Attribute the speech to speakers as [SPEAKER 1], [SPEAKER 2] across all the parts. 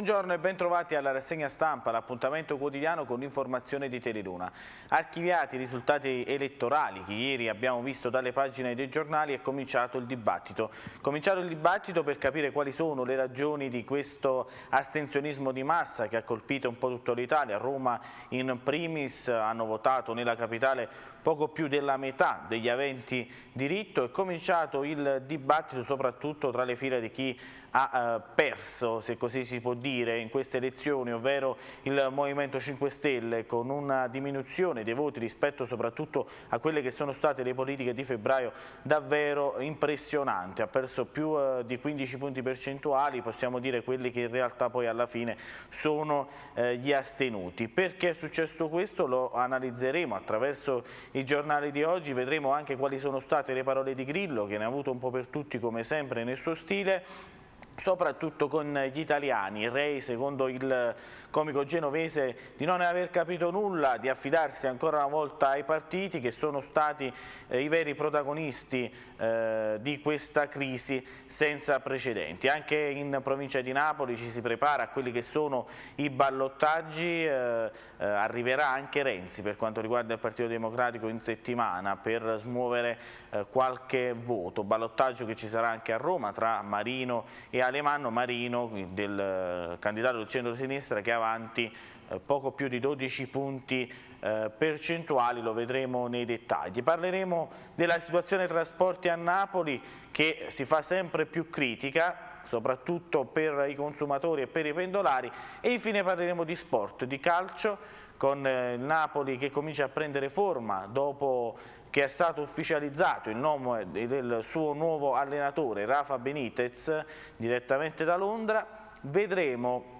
[SPEAKER 1] Buongiorno e bentrovati alla rassegna stampa, l'appuntamento quotidiano con l'informazione di Teleluna. Archiviati i risultati elettorali che ieri abbiamo visto dalle pagine dei giornali è cominciato il dibattito. Cominciato il dibattito per capire quali sono le ragioni di questo astensionismo di massa che ha colpito un po' tutta l'Italia. Roma in primis hanno votato nella capitale poco più della metà degli aventi diritto, è cominciato il dibattito soprattutto tra le file di chi ha eh, perso, se così si può dire, in queste elezioni, ovvero il Movimento 5 Stelle con una diminuzione dei voti rispetto soprattutto a quelle che sono state le politiche di febbraio davvero impressionante, ha perso più eh, di 15 punti percentuali, possiamo dire quelli che in realtà poi alla fine sono eh, gli astenuti. Perché è successo questo lo analizzeremo attraverso i giornali di oggi, vedremo anche quali sono stati ascoltate le parole di Grillo che ne ha avuto un po' per tutti come sempre nel suo stile, soprattutto con gli italiani. Rei, secondo il comico genovese di non aver capito nulla, di affidarsi ancora una volta ai partiti che sono stati eh, i veri protagonisti eh, di questa crisi senza precedenti. Anche in provincia di Napoli ci si prepara a quelli che sono i ballottaggi, eh, eh arriverà anche Renzi per quanto riguarda il Partito Democratico in settimana per smuovere eh, qualche voto, ballottaggio che ci sarà anche a Roma tra Marino e Alemanno, Marino del eh, candidato del centro-sinistra che ha avanti eh, poco più di 12 punti eh, percentuali, lo vedremo nei dettagli. Parleremo della situazione trasporti a Napoli che si fa sempre più critica, soprattutto per i consumatori e per i pendolari e infine parleremo di sport, di calcio con eh, il Napoli che comincia a prendere forma dopo che è stato ufficializzato il nome del suo nuovo allenatore Rafa Benitez direttamente da Londra, vedremo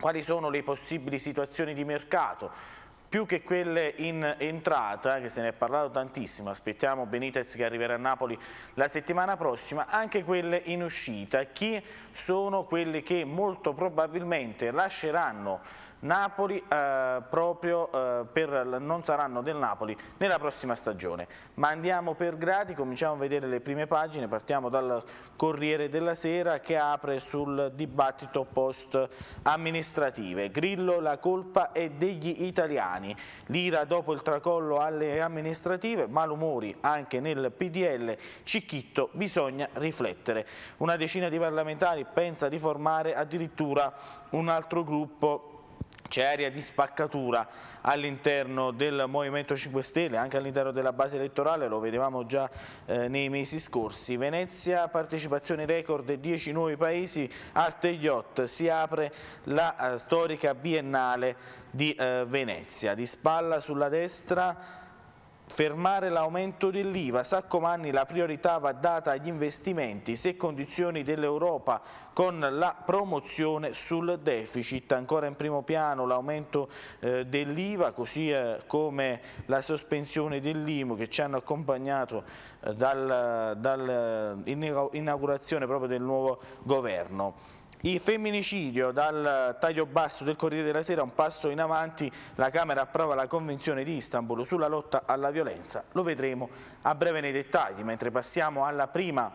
[SPEAKER 1] quali sono le possibili situazioni di mercato, più che quelle in entrata, che se ne è parlato tantissimo, aspettiamo Benitez che arriverà a Napoli la settimana prossima, anche quelle in uscita, chi sono quelle che molto probabilmente lasceranno Napoli eh, proprio eh, per, non saranno del Napoli nella prossima stagione. Ma andiamo per gradi, cominciamo a vedere le prime pagine, partiamo dal Corriere della Sera che apre sul dibattito post amministrative. Grillo la colpa è degli italiani, l'ira dopo il tracollo alle amministrative, malumori anche nel PDL, Cicchitto bisogna riflettere. Una decina di parlamentari pensa di formare addirittura un altro gruppo c'è area di spaccatura all'interno del Movimento 5 Stelle, anche all'interno della base elettorale, lo vedevamo già eh, nei mesi scorsi. Venezia, partecipazione record, 10 nuovi paesi, arte yacht, si apre la eh, storica biennale di eh, Venezia. Di spalla sulla destra Fermare l'aumento dell'IVA, Saccomanni la priorità va data agli investimenti, se condizioni dell'Europa con la promozione sul deficit. Ancora in primo piano l'aumento eh, dell'IVA, così eh, come la sospensione dell'IMU che ci hanno accompagnato eh, dall'inaugurazione dal, eh, proprio del nuovo governo. Il femminicidio dal taglio basso del Corriere della Sera un passo in avanti, la Camera approva la Convenzione di Istanbul sulla lotta alla violenza, lo vedremo a breve nei dettagli, mentre passiamo alla prima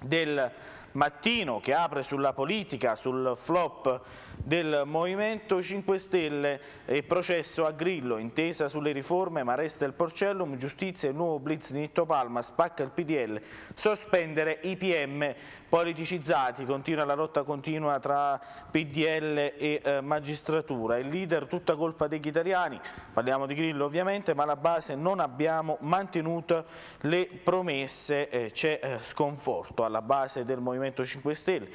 [SPEAKER 1] del mattino che apre sulla politica, sul flop del Movimento 5 Stelle e processo a Grillo, intesa sulle riforme, ma resta il Porcellum, giustizia, il nuovo blitz di Nitto Palma, spacca il PDL, sospendere i PM politicizzati, continua la lotta continua tra PDL e eh, magistratura, il leader tutta colpa degli italiani, parliamo di Grillo ovviamente, ma alla base non abbiamo mantenuto le promesse, eh, c'è eh, sconforto alla base del Movimento 5 Stelle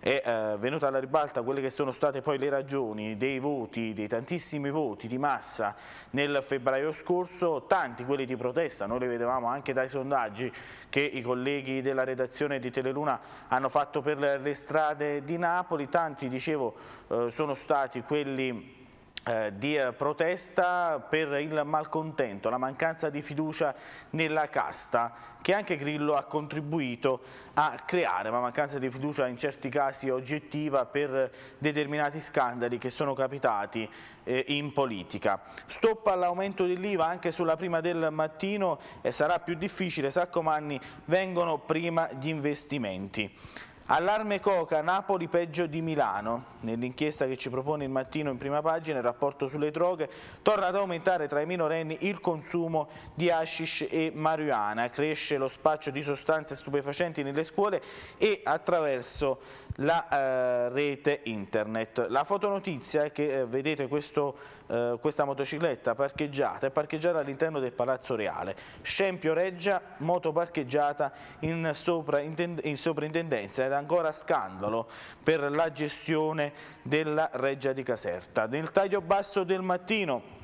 [SPEAKER 1] è eh, venuta alla ribalta quelle che sono state poi le ragioni dei voti, dei tantissimi voti di massa nel febbraio scorso, tanti quelli di protesta, noi le vedevamo anche dai sondaggi che i colleghi della redazione di Teleluna hanno fatto per le strade di Napoli, tanti dicevo eh, sono stati quelli eh, di eh, protesta per il malcontento, la mancanza di fiducia nella casta che anche Grillo ha contribuito a creare, ma mancanza di fiducia in certi casi oggettiva per determinati scandali che sono capitati eh, in politica. Stop all'aumento dell'IVA anche sulla prima del mattino e eh, sarà più difficile, Saccomanni vengono prima gli investimenti. Allarme Coca, Napoli peggio di Milano. Nell'inchiesta che ci propone il mattino in prima pagina il rapporto sulle droghe torna ad aumentare tra i minorenni il consumo di hashish e marijuana. Cresce lo spaccio di sostanze stupefacenti nelle scuole e attraverso la eh, rete internet. La fotonotizia che eh, vedete questo eh, questa motocicletta parcheggiata è parcheggiata all'interno del Palazzo Reale. Scempio Reggia, moto parcheggiata in, in soprintendenza ed ancora scandalo per la gestione della Reggia di Caserta. Nel taglio basso del mattino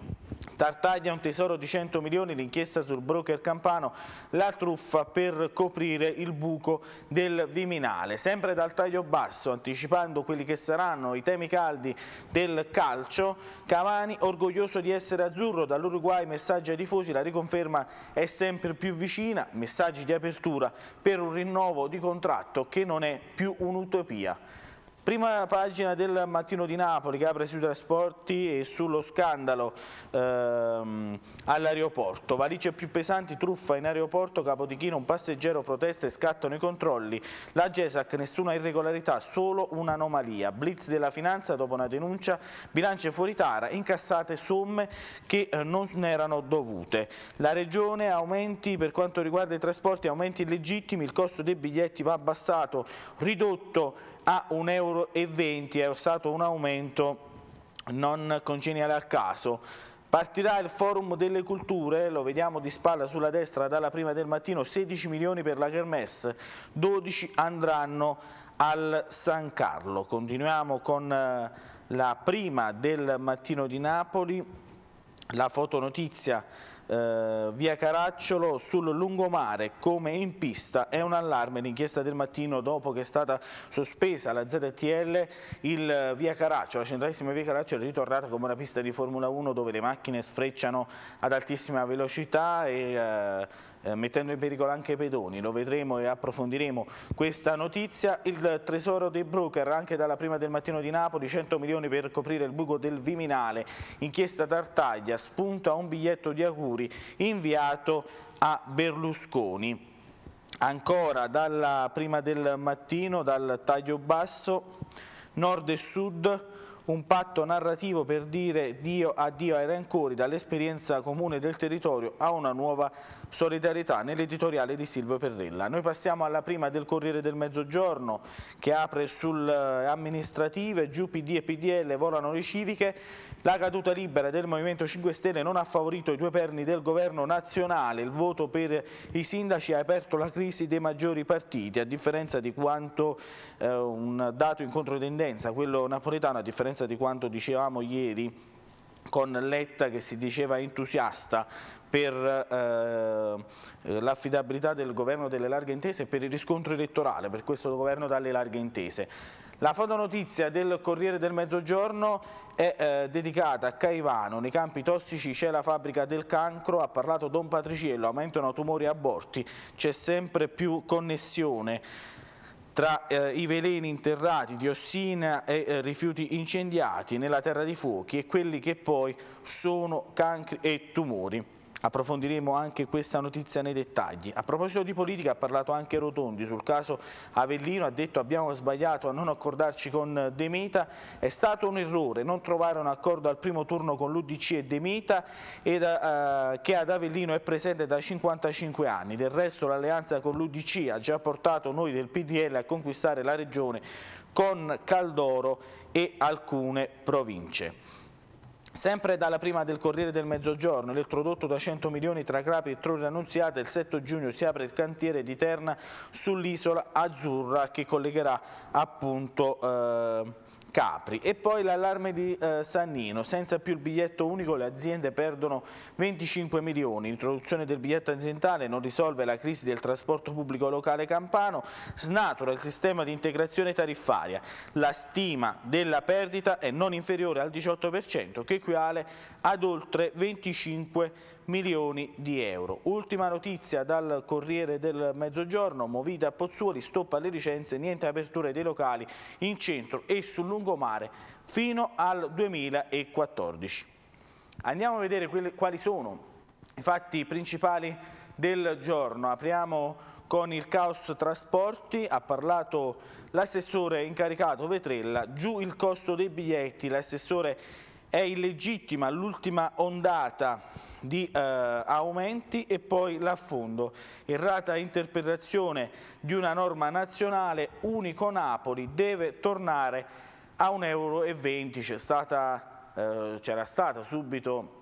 [SPEAKER 1] Tartaglia un tesoro di 100 milioni, l'inchiesta sul broker campano, la truffa per coprire il buco del Viminale. Sempre dal taglio basso, anticipando quelli che saranno i temi caldi del calcio, Cavani orgoglioso di essere azzurro, dall'Uruguay messaggi ai tifosi, la riconferma è sempre più vicina, messaggi di apertura per un rinnovo di contratto che non è più un'utopia. Prima pagina del mattino di Napoli che apre sui trasporti e sullo scandalo ehm, all'aeroporto. Valigie più pesanti, truffa in aeroporto, Capodichino, un passeggero protesta e scattano i controlli. La GESAC, nessuna irregolarità, solo un'anomalia. Blitz della finanza dopo una denuncia, bilance fuori tara, incassate somme che eh, non erano dovute. La regione aumenti per quanto riguarda i trasporti, aumenti illegittimi, il costo dei biglietti va abbassato, ridotto a 1,20 euro è stato un aumento non congeniale al caso. Partirà il forum delle culture, lo vediamo di spalla sulla destra dalla prima del mattino, 16 milioni per la Kermesse, 12 andranno al San Carlo. Continuiamo con eh, la prima del mattino di Napoli, la fotonotizia eh, via Caracciolo sul lungomare come in pista è un allarme l'inchiesta del mattino dopo che è stata sospesa la ZTL il via Caracciolo la centralissima via Caracciolo è ritornata come una pista di Formula 1 dove le macchine sfrecciano ad altissima velocità e eh, eh, mettendo in pericolo anche i pedoni, lo vedremo e approfondiremo questa notizia, il tesoro dei broker anche dalla prima del mattino di Napoli, 100 milioni per coprire il buco del Viminale, inchiesta Tartaglia, spunta un biglietto di auguri inviato a Berlusconi. Ancora dalla prima del mattino, dal taglio basso, nord e sud, un patto narrativo per dire addio ai rancori dall'esperienza comune del territorio a una nuova Solidarietà nell'editoriale di Silvio Perrella. Noi passiamo alla prima del Corriere del Mezzogiorno che apre sul eh, amministrative, giù PD e PDL volano le civiche, la caduta libera del Movimento 5 Stelle non ha favorito i due perni del governo nazionale, il voto per i sindaci ha aperto la crisi dei maggiori partiti, a differenza di quanto eh, un dato in controtendenza, quello napoletano, a differenza di quanto dicevamo ieri con Letta che si diceva entusiasta per eh, eh, l'affidabilità del governo delle larghe intese e per il riscontro elettorale, per questo governo dalle larghe intese. La fotonotizia del Corriere del Mezzogiorno è eh, dedicata a Caivano, nei campi tossici c'è la fabbrica del cancro, ha parlato Don Patriciello, aumentano tumori e aborti, c'è sempre più connessione tra eh, i veleni interrati, di ossina e eh, rifiuti incendiati nella terra di fuochi e quelli che poi sono cancri e tumori. Approfondiremo anche questa notizia nei dettagli. A proposito di politica ha parlato anche Rotondi sul caso Avellino, ha detto abbiamo sbagliato a non accordarci con De è stato un errore non trovare un accordo al primo turno con l'Udc e De ed, eh, che ad Avellino è presente da 55 anni. Del resto l'alleanza con l'Udc ha già portato noi del PDL a conquistare la regione con Caldoro e alcune province. Sempre dalla prima del Corriere del Mezzogiorno, l'introdotto da 100 milioni tra Crapi e Truro Annunziata, il 7 giugno si apre il cantiere di Terna sull'isola azzurra che collegherà appunto... Eh, Capri e poi l'allarme di eh, Sannino, senza più il biglietto unico le aziende perdono 25 milioni, l'introduzione del biglietto aziendale non risolve la crisi del trasporto pubblico locale campano, snatura il sistema di integrazione tariffaria, la stima della perdita è non inferiore al 18% che equivale ad oltre 25 milioni milioni di euro. Ultima notizia dal Corriere del Mezzogiorno, Movida a Pozzuoli stoppa alle licenze, niente aperture dei locali in centro e sul lungomare fino al 2014. Andiamo a vedere quali sono i fatti principali del giorno. Apriamo con il caos trasporti, ha parlato l'assessore incaricato Vetrella, giù il costo dei biglietti, l'assessore è illegittima l'ultima ondata di eh, aumenti e poi l'affondo. Errata interpretazione di una norma nazionale, Unico Napoli deve tornare a 1,20 euro. Eh, C'era stata subito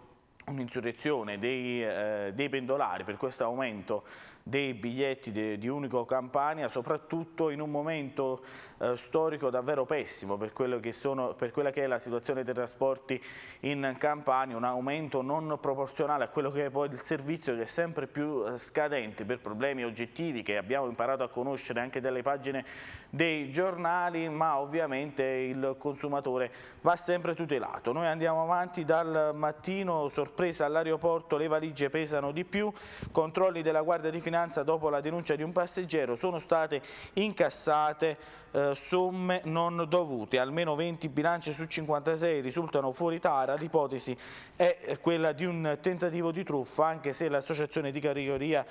[SPEAKER 1] un'insurrezione dei, eh, dei, pendolari per questo aumento dei biglietti de, di Unico Campania, soprattutto in un momento eh, storico davvero pessimo per, che sono, per quella che è la situazione dei trasporti in Campania, un aumento non proporzionale a quello che è poi il servizio che è sempre più eh, scadente per problemi oggettivi che abbiamo imparato a conoscere anche dalle pagine dei giornali, ma ovviamente il consumatore va sempre tutelato. Noi andiamo avanti dal mattino, sorpresa all'aeroporto, le valigie pesano di più, controlli della Guardia di Finanza dopo la denuncia di un passeggero sono state incassate eh, eh, somme non dovute. Almeno 20 bilanci su 56 risultano fuori tara. L'ipotesi è quella di un tentativo di truffa, anche se l'associazione di categoria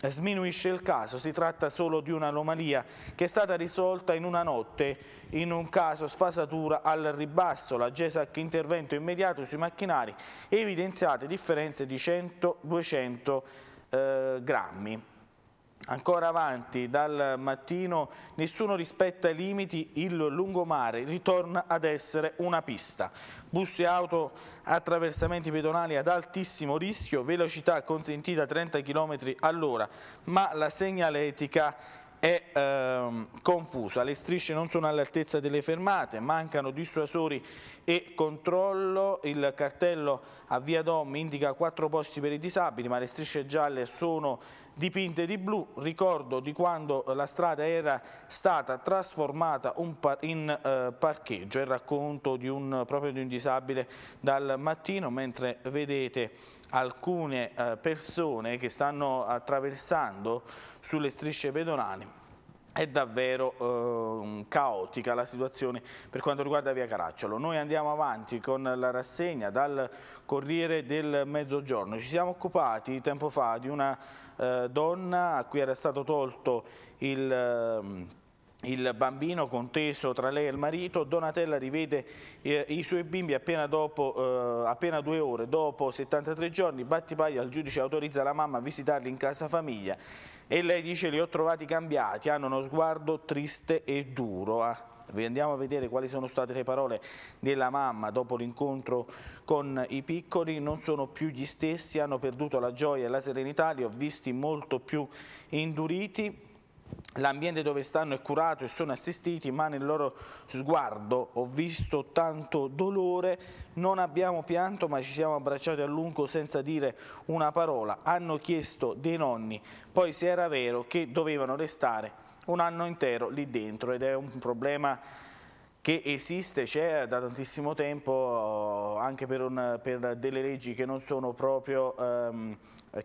[SPEAKER 1] eh, sminuisce il caso. Si tratta solo di un'anomalia che è stata risolta in una notte in un caso sfasatura al ribasso. La GESAC intervento immediato sui macchinari evidenziate differenze di 100-200 eh, grammi. Ancora avanti, dal mattino nessuno rispetta i limiti, il lungomare ritorna ad essere una pista. Bus e auto, attraversamenti pedonali ad altissimo rischio, velocità consentita 30 km all'ora, ma la segnaletica è ehm, confusa, le strisce non sono all'altezza delle fermate, mancano dissuasori e controllo, il cartello a via Dom indica quattro posti per i disabili ma le strisce gialle sono dipinte di blu, ricordo di quando eh, la strada era stata trasformata in eh, parcheggio, il racconto di un, proprio di un disabile dal mattino, mentre vedete alcune eh, persone che stanno attraversando sulle strisce pedonali è davvero eh, caotica la situazione per quanto riguarda Via Caracciolo. Noi andiamo avanti con la rassegna dal Corriere del Mezzogiorno. Ci siamo occupati tempo fa di una eh, donna a cui era stato tolto il... Ehm, il bambino conteso tra lei e il marito, Donatella rivede eh, i suoi bimbi appena, dopo, eh, appena, due ore, dopo 73 giorni, Battipaglia al giudice autorizza la mamma a visitarli in casa famiglia e lei dice li ho trovati cambiati, hanno uno sguardo triste e duro. Eh. Vi andiamo a vedere quali sono state le parole della mamma dopo l'incontro con i piccoli. Non sono più gli stessi, hanno perduto la gioia e la serenità, li ho visti molto più induriti. L'ambiente dove stanno è curato e sono assistiti, ma nel loro sguardo ho visto tanto dolore. Non abbiamo pianto, ma ci siamo abbracciati a lungo senza dire una parola. Hanno chiesto dei nonni, poi se era vero che dovevano restare un anno intero lì dentro ed è un problema che esiste, c'è da tantissimo tempo eh, anche per, un, per, delle leggi che non sono proprio ehm,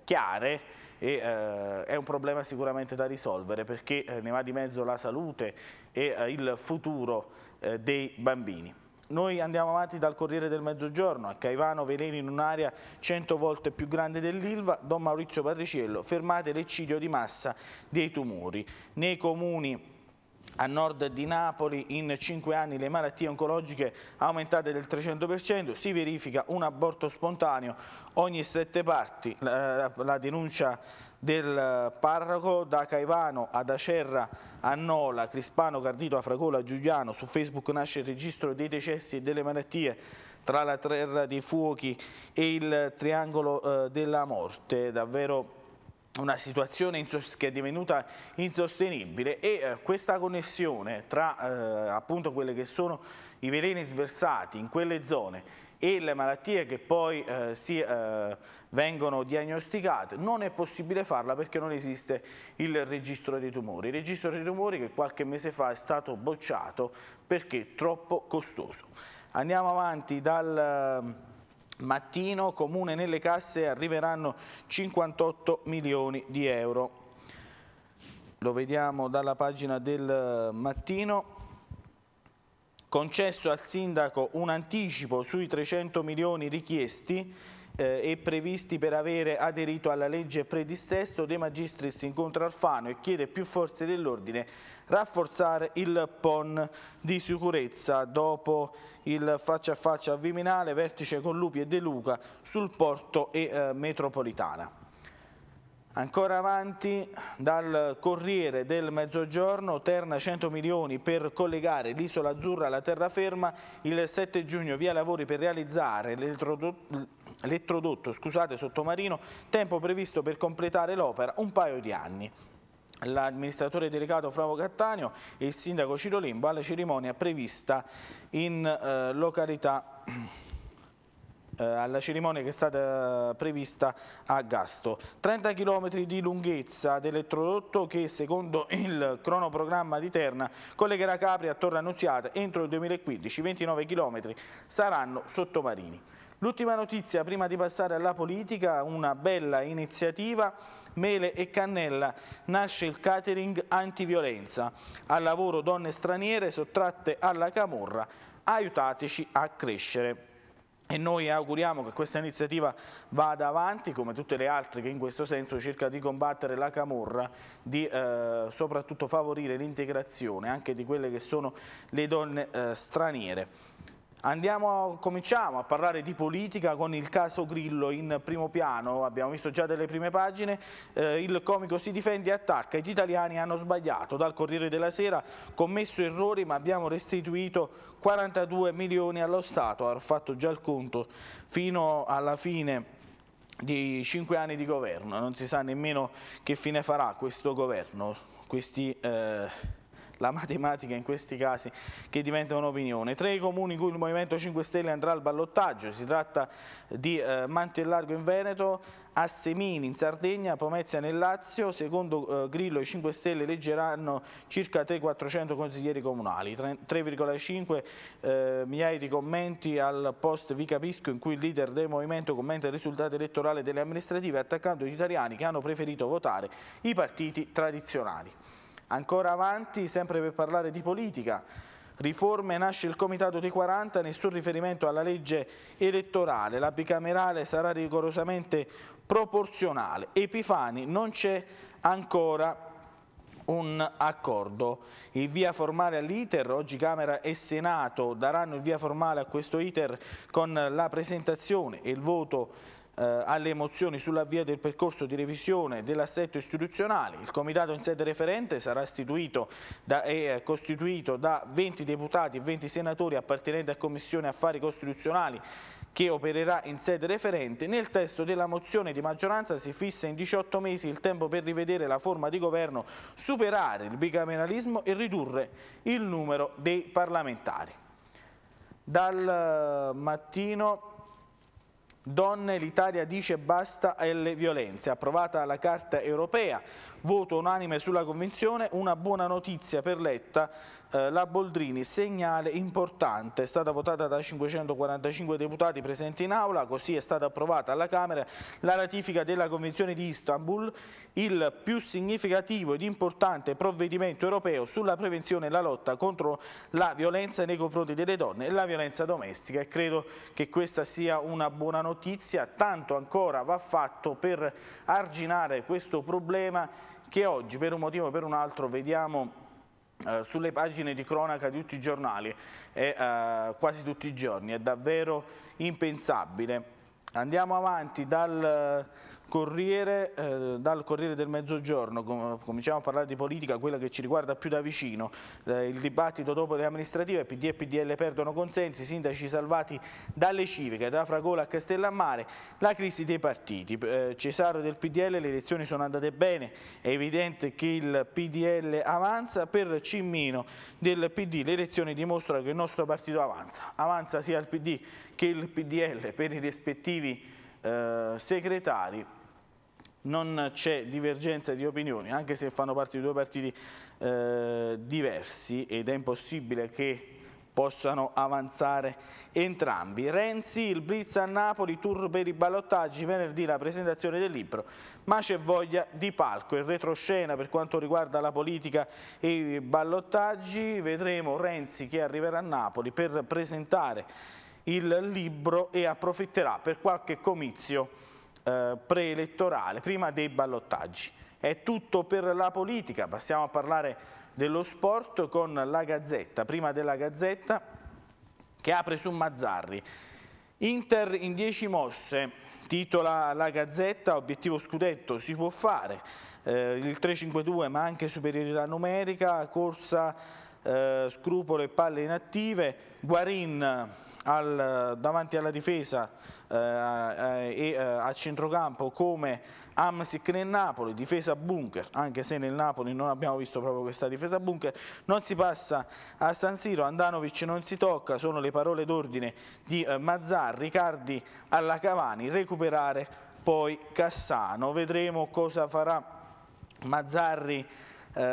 [SPEAKER 1] chiare e eh, è un problema sicuramente da risolvere perché eh, ne va di mezzo la salute e eh, il futuro eh, dei bambini. Noi andiamo avanti dal Corriere del Mezzogiorno, a Caivano veleni in un'area 100 volte più grande dell'Ilva, Don Maurizio Parriciello, fermate l'eccidio di massa dei tumori. Nei comuni a nord di Napoli in 5 anni le malattie oncologiche aumentate del 300%, si verifica un aborto spontaneo ogni sette parti, la, la denuncia del parroco da Caivano ad Acerra a Nola, Crispano, Cardito, Afracola, Giuliano, su Facebook nasce il registro dei decessi e delle malattie tra la Terra dei Fuochi e il Triangolo eh, della Morte, davvero una situazione che è divenuta insostenibile e eh, questa connessione tra eh, appunto quelli che sono i veleni sversati in quelle zone e le malattie che poi eh, si eh, vengono diagnosticate non è possibile farla perché non esiste il registro dei tumori. Il registro dei tumori che qualche mese fa è stato bocciato perché troppo costoso. Andiamo avanti dal Mattino, Comune nelle casse arriveranno 58 milioni di euro. Lo vediamo dalla pagina del eh, Mattino concesso al sindaco un anticipo sui 300 milioni richiesti eh, e previsti per avere aderito alla legge predistesto, De Magistris incontra Alfano e chiede più forze dell'ordine rafforzare il PON di sicurezza dopo il faccia a faccia a Viminale, vertice con Lupi e De Luca sul porto e eh, metropolitana. Ancora avanti dal Corriere del Mezzogiorno, Terna 100 milioni per collegare l'isola azzurra alla terraferma, il 7 giugno via lavori per realizzare l'elettrodotto sottomarino, tempo previsto per completare l'opera un paio di anni. L'amministratore delegato Flavo Cattaneo e il sindaco Ciro Limbo alla cerimonia prevista in eh, località eh, alla cerimonia che è stata prevista a Gasto. 30 km di lunghezza dell'elettrodotto che secondo il cronoprogramma di Terna collegherà Capri a Torre Annunziata entro il 2015, 29 km saranno sottomarini. L'ultima notizia prima di passare alla politica, una bella iniziativa, Mele e Cannella nasce il catering antiviolenza, al lavoro donne straniere sottratte alla camorra, aiutateci a crescere e noi auguriamo che questa iniziativa vada avanti come tutte le altre che in questo senso cerca di combattere la camorra, di eh, soprattutto favorire l'integrazione anche di quelle che sono le donne eh, straniere. Andiamo, cominciamo a parlare di politica con il caso Grillo in primo piano, abbiamo visto già delle prime pagine, eh, il comico si difende e attacca, gli italiani hanno sbagliato, dal Corriere della Sera commesso errori ma abbiamo restituito 42 milioni allo Stato, ha fatto già il conto fino alla fine di 5 anni di governo, non si sa nemmeno che fine farà questo governo, questi... Eh la matematica in questi casi che diventa un'opinione. Tre i comuni in cui il Movimento 5 Stelle andrà al ballottaggio, si tratta di eh, Mantellargo in Veneto, Assemini in Sardegna, Pomezia nel Lazio, secondo eh, Grillo i 5 Stelle eleggeranno circa 3-400 consiglieri comunali, 3,5 eh, migliaia di commenti al post Vi Capisco in cui il leader del movimento commenta il risultato elettorale delle amministrative attaccando gli italiani che hanno preferito votare i partiti tradizionali. Ancora avanti, sempre per parlare di politica, riforme nasce il Comitato dei 40, nessun riferimento alla legge elettorale, la bicamerale sarà rigorosamente proporzionale. Epifani non c'è ancora un accordo. Il via formale all'iter, oggi Camera e Senato daranno il via formale a questo iter con la presentazione e il voto eh, alle emozioni sull'avvio del percorso di revisione dell'assetto istituzionale. Il comitato in sede referente sarà da, e costituito da 20 deputati e 20 senatori appartenenti a Commissione Affari Costituzionali che opererà in sede referente, nel testo della mozione di maggioranza si fissa in 18 mesi il tempo per rivedere la forma di governo, superare il bicameralismo e ridurre il numero dei parlamentari. Dal mattino Donne, l'Italia dice basta alle violenze, approvata la Carta europea, Voto unanime sulla convenzione, una buona notizia per Letta, eh, la Boldrini, segnale importante, è stata votata da 545 deputati presenti in aula, così è stata approvata alla Camera la ratifica della Convenzione di Istanbul, il più significativo ed importante provvedimento europeo sulla prevenzione e la lotta contro la violenza nei confronti delle donne e la violenza domestica e credo che questa sia una buona notizia, tanto ancora va fatto per arginare questo problema che oggi per un motivo o per un altro vediamo eh, sulle pagine di cronaca di tutti i giornali e eh, quasi tutti i giorni, è davvero impensabile. Andiamo avanti dal Corriere, eh, dal Corriere del Mezzogiorno, com cominciamo a parlare di politica, quella che ci riguarda più da vicino, eh, il dibattito dopo le amministrative, PD e PDL perdono consensi, sindaci salvati dalle civiche, da Fragola a Castellammare, la crisi dei partiti, eh, Cesaro del PDL, le elezioni sono andate bene, è evidente che il PDL avanza, per Cimmino del PD le elezioni dimostrano che il nostro partito avanza, avanza sia il PD che il PDL per i rispettivi eh, segretari non c'è divergenza di opinioni, anche se fanno parte di due partiti eh, diversi ed è impossibile che possano avanzare entrambi. Renzi, il blitz a Napoli, tour per i ballottaggi, venerdì la presentazione del libro, ma c'è voglia di palco, il retroscena per quanto riguarda la politica e i ballottaggi, vedremo Renzi che arriverà a Napoli per presentare il libro e approfitterà per qualche comizio eh, preelettorale, prima dei ballottaggi. È tutto per la politica, passiamo a parlare dello sport con la Gazzetta, prima della Gazzetta che apre su Mazzarri. Inter in 10 mosse, titola la Gazzetta, obiettivo scudetto si può fare, eh, il 3-5-2 ma anche superiorità numerica, corsa, eh, scrupolo e palle inattive, Guarin eh, al, davanti alla difesa eh, eh, e eh, a centrocampo come Amsic nel Napoli, difesa bunker, anche se nel Napoli non abbiamo visto proprio questa difesa bunker, non si passa a San Siro, Andanovic non si tocca, sono le parole d'ordine di Mazzar, Riccardi alla Cavani, recuperare poi Cassano, vedremo cosa farà Mazzarri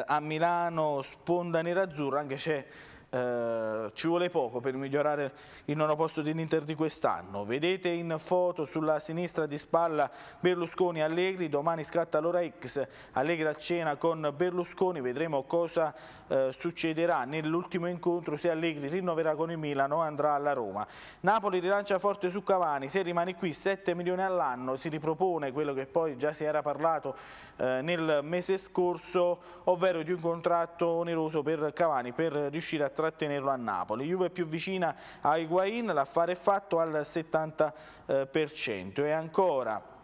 [SPEAKER 1] a Milano, sponda nerazzurra, anche se eh, ci vuole poco per migliorare il nono posto dell'Inter di quest'anno. Vedete in foto sulla sinistra di spalla Berlusconi Allegri, domani scatta l'ora X, Allegri a cena con Berlusconi, vedremo cosa eh, succederà nell'ultimo incontro se Allegri rinnoverà con il Milano o andrà alla Roma. Napoli rilancia forte su Cavani, se rimane qui 7 milioni all'anno, si ripropone quello che poi già si era parlato eh, nel mese scorso, ovvero di un contratto oneroso per Cavani per riuscire a trattenerlo a Napoli. Juve più vicina a Higuain, l'affare è fatto al 70% eh, e ancora...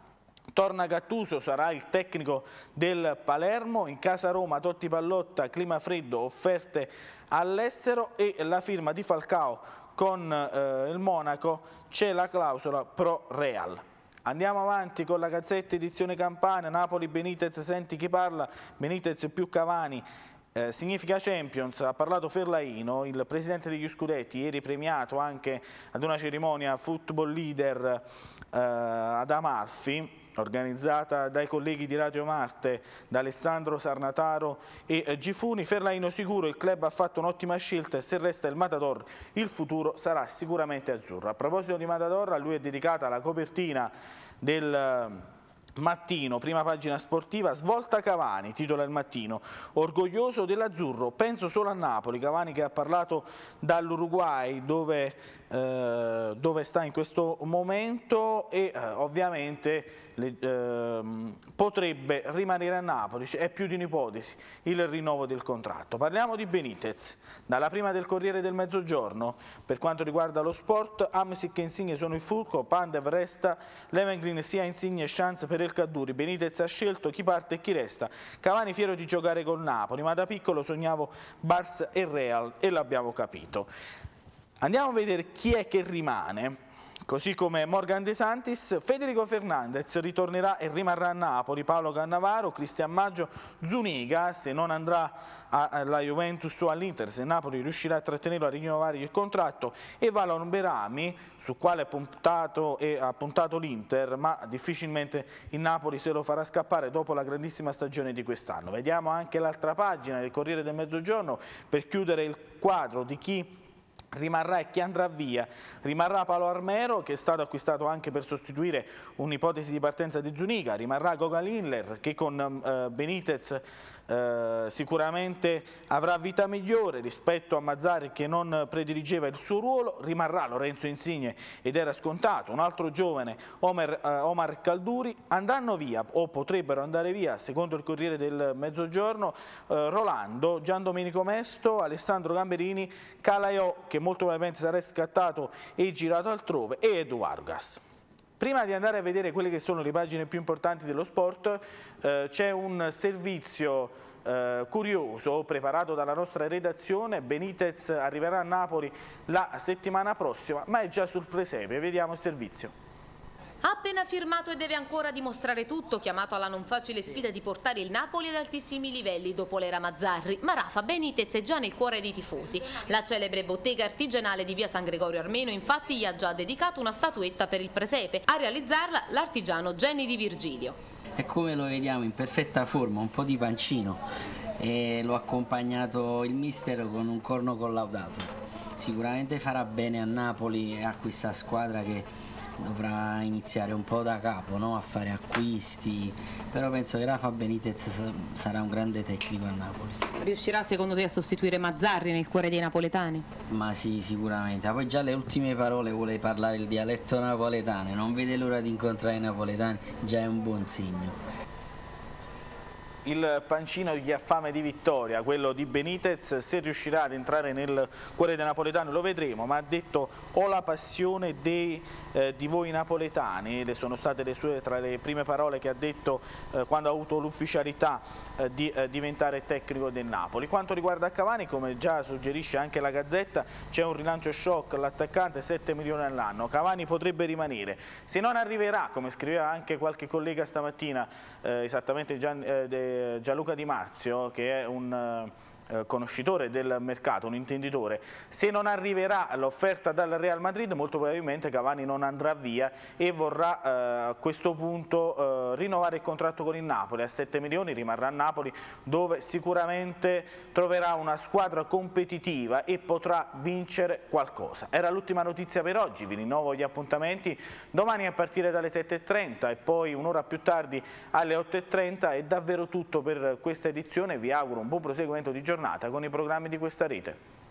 [SPEAKER 1] Torna Gattuso, sarà il tecnico del Palermo, in casa Roma Totti Pallotta, clima freddo, offerte all'estero e la firma di Falcao con eh, il Monaco c'è la clausola pro Real. Andiamo avanti con la Gazzetta edizione Campania, Napoli Benitez, senti chi parla, Benitez più Cavani. Eh, significa Champions, ha parlato Ferlaino, il presidente degli Scudetti, ieri premiato anche ad una cerimonia football leader eh, ad Amalfi organizzata dai colleghi di Radio Marte, da Alessandro Sarnataro e eh, Gifuni. Ferlaino sicuro, il club ha fatto un'ottima scelta e se resta il Matador il futuro sarà sicuramente azzurro. A proposito di Matador, a lui è dedicata la copertina del... Eh, mattino, prima pagina sportiva, svolta Cavani, titola il mattino, orgoglioso dell'azzurro, penso solo a Napoli, Cavani che ha parlato dall'Uruguay dove eh, dove sta in questo momento e eh, ovviamente le, ehm, potrebbe rimanere a Napoli, cioè è più di un'ipotesi il rinnovo del contratto. Parliamo di Benitez, dalla prima del Corriere del Mezzogiorno, per quanto riguarda lo sport, Amsic e Insigne sono il fulco, Pandev resta, Levengreen sia Insigne e Chance per il Cadduri, Benitez ha scelto chi parte e chi resta, Cavani fiero di giocare con Napoli, ma da piccolo sognavo Bars e Real e l'abbiamo capito. Andiamo a vedere chi è che rimane. Così come Morgan De Santis, Federico Fernandez ritornerà e rimarrà a Napoli, Paolo Cannavaro, Cristian Maggio, Zuniga, se non andrà alla Juventus o all'Inter, se Napoli riuscirà a trattenerlo a rinnovare il contratto, e Valon Berami, su quale ha puntato, puntato l'Inter, ma difficilmente il Napoli se lo farà scappare dopo la grandissima stagione di quest'anno. Vediamo anche l'altra pagina del Corriere del Mezzogiorno per chiudere il quadro di chi rimarrà e chi andrà via. Rimarrà Paolo Armero che è stato acquistato anche per sostituire un'ipotesi di partenza di Zuniga, rimarrà Goga Lindler che con eh, Benitez eh, sicuramente avrà vita migliore rispetto a Mazzari che non prediligeva il suo ruolo, rimarrà Lorenzo Insigne ed era scontato, un altro giovane Omer, eh, Omar Calduri, andranno via o potrebbero andare via secondo il Corriere del Mezzogiorno eh, Rolando, Gian Domenico Mesto, Alessandro Gamberini, Calaiò che molto probabilmente sarà scattato e girato altrove e Edu Vargas. Prima di andare a vedere quelle che sono le pagine più importanti dello sport, eh, c'è un servizio eh, curioso preparato dalla nostra redazione. Benitez arriverà a Napoli la settimana prossima, ma è già sul presepe. Vediamo il servizio. Ha appena firmato e deve ancora dimostrare tutto, chiamato alla non facile sfida di portare il Napoli ad altissimi livelli dopo l'era Mazzarri, ma Rafa Benitez è già nel cuore dei tifosi. La celebre bottega artigianale di via San Gregorio Armeno infatti gli ha già dedicato una statuetta per il presepe, a realizzarla l'artigiano Jenny Di Virgilio. E come lo vediamo in perfetta forma, un po' di pancino, e l'ho accompagnato il mister con un corno collaudato. Sicuramente farà bene a Napoli e a questa squadra che dovrà iniziare un po' da capo no? a fare acquisti, però penso che Rafa Benitez sarà un grande tecnico a Napoli. Riuscirà secondo te a sostituire Mazzarri nel cuore dei napoletani? Ma sì, sicuramente. Ah, poi già le ultime parole vuole parlare il dialetto napoletano, non vede l'ora di incontrare i napoletani, già è un buon segno il pancino di chi ha fame di vittoria, quello di Benitez, se riuscirà ad entrare nel cuore dei napoletani lo vedremo, ma ha detto ho la passione dei, eh, di voi napoletani, le sono state le sue tra le prime parole che ha detto eh, quando ha avuto l'ufficialità eh, di eh, diventare tecnico del Napoli. Quanto riguarda Cavani, come già suggerisce anche la Gazzetta, c'è un rilancio shock, l'attaccante 7 milioni all'anno, Cavani potrebbe rimanere, se non arriverà, come scriveva anche qualche collega stamattina, eh, esattamente Gian, eh, De Gianluca Di Marzio, che è un eh, eh, conoscitore del mercato, un intenditore, se non arriverà l'offerta dal Real Madrid molto probabilmente Cavani non andrà via e vorrà eh, a questo punto eh, rinnovare il contratto con il Napoli, a 7 milioni rimarrà a Napoli dove sicuramente troverà una squadra competitiva e potrà vincere qualcosa. Era l'ultima notizia per oggi, vi rinnovo gli appuntamenti domani a partire dalle 7.30 e poi un'ora più tardi alle 8.30 è davvero tutto per questa edizione, vi auguro un buon proseguimento di giornata giornata con i programmi di questa rete.